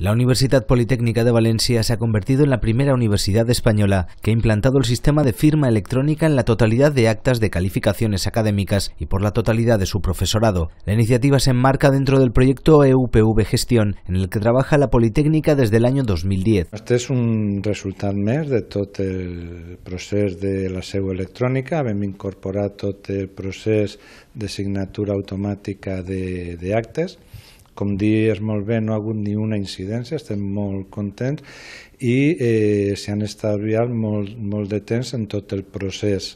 La Universidad Politécnica de Valencia se ha convertido en la primera universidad española que ha implantado el sistema de firma electrónica en la totalidad de actas de calificaciones académicas y por la totalidad de su profesorado. La iniciativa se enmarca dentro del proyecto EUPV Gestión, en el que trabaja la Politécnica desde el año 2010. Este es un resultado más de todo el proceso de la seu electrónica. Hemos incorporado todo el proceso de signatura automática De, actas com dius molt bé, no ha hagut ni una incidència, estem molt contents i eh, s'han estalviat molt, molt de temps en tot el procés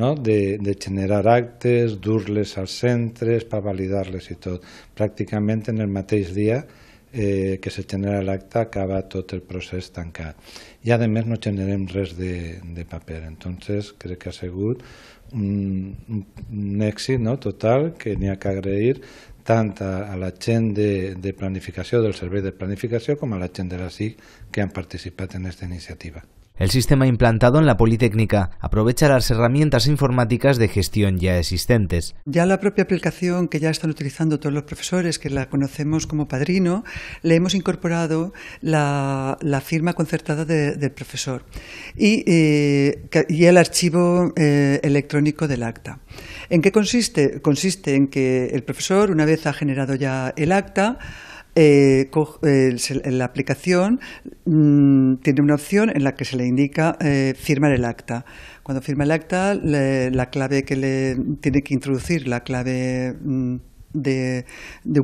no? de, de generar actes, dur-les als centres, per validar-les i tot. Pràcticament en el mateix dia eh, que se genera l'acta acaba tot el procés tancat. I a més no generem res de, de paper, entonces crec que ha sigut un, un èxit no? total que n'hi ha que agrair tant a, a la gent de, de planificació, del servei de planificació, com a la gent de la SIC que han participat en aquesta iniciativa. El sistema implantado en la Politécnica aprovecha las herramientas informáticas de gestión ya existentes. Ya la propia aplicación que ya están utilizando todos los profesores, que la conocemos como padrino, le hemos incorporado la, firma concertada del profesor y, eh, el archivo eh, electrónico del acta. ¿En qué consiste? Consiste en que el profesor, una vez ha generado ya el acta, eh, eh, la aplicación mm, tiene una opción en la que se le indica eh, firmar el acta. Cuando firma el acta, la clave que le tiene que introducir, la clave mm, de, de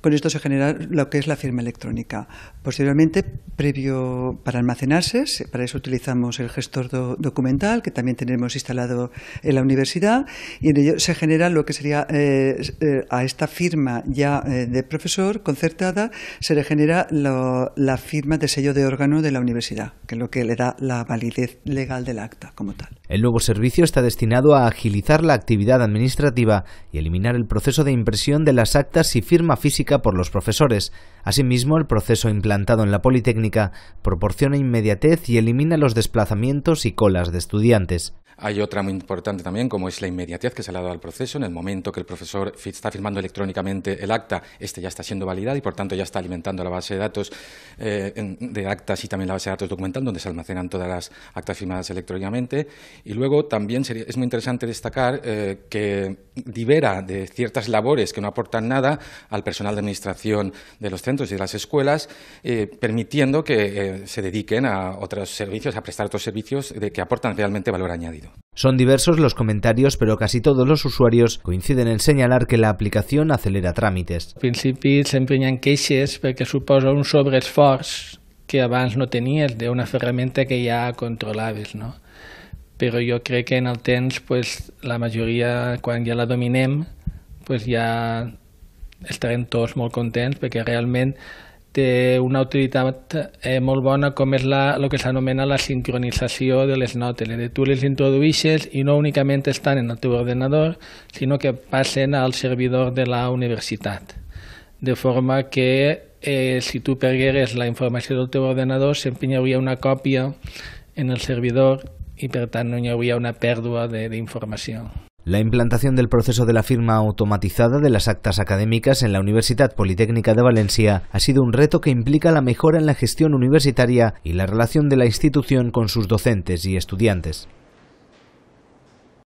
con esto se genera lo que es la firma electrónica. Posteriormente, previo para almacenarse, para eso utilizamos el gestor documental, que también tenemos instalado en la universidad, y en ello se genera lo que sería eh, eh, a esta firma ya eh, de profesor concertada, se le genera la firma de sello de órgano de la universidad, que es lo que le da la validez legal del acta como tal. El nuevo servicio está destinado a agilizar la actividad administrativa y eliminar el proceso de impresión de las actas y firma física por los profesores. Asimismo, el proceso implantado en la Politécnica proporciona inmediatez y elimina los desplazamientos y colas de estudiantes. Hay otra muy importante también, como es la inmediatez que se ha dado al proceso. En el momento que el profesor está firmando electrónicamente el acta, este ya está siendo validado y, por tanto, ya está alimentando la base de datos eh, de actas y también la base de datos documental, donde se almacenan todas las actas firmadas electrónicamente y luego también es muy interesante destacar eh, que libera de ciertas labores que no aportan nada al personal de administración de los centros y de las escuelas, eh, permitiendo que eh, se dediquen a otros servicios, a prestar otros servicios de que aportan realmente valor añadido. Son diversos los comentarios, pero casi todos los usuarios coinciden en señalar que la aplicación acelera trámites. Al principio siempre hay un sobreesfuerzo que antes no de una herramienta que ya controlaves, però jo crec que en el temps pues, la majoria, quan ja la dominem, pues, ja estarem tots molt contents perquè realment té una utilitat eh, molt bona com és la, el que s'anomena la sincronització de les notes. De tu les introduixes i no únicament estan en el teu ordenador, sinó que passen al servidor de la universitat. De forma que eh, si tu pergueres la informació del teu ordenador, sempre hi hauria una còpia en el servidor y no una una de, de información. La implantación del proceso de la firma automatizada de las actas académicas en la Universidad Politécnica de Valencia ha sido un reto que implica la mejora en la gestión universitaria y la relación de la institución con sus docentes y estudiantes.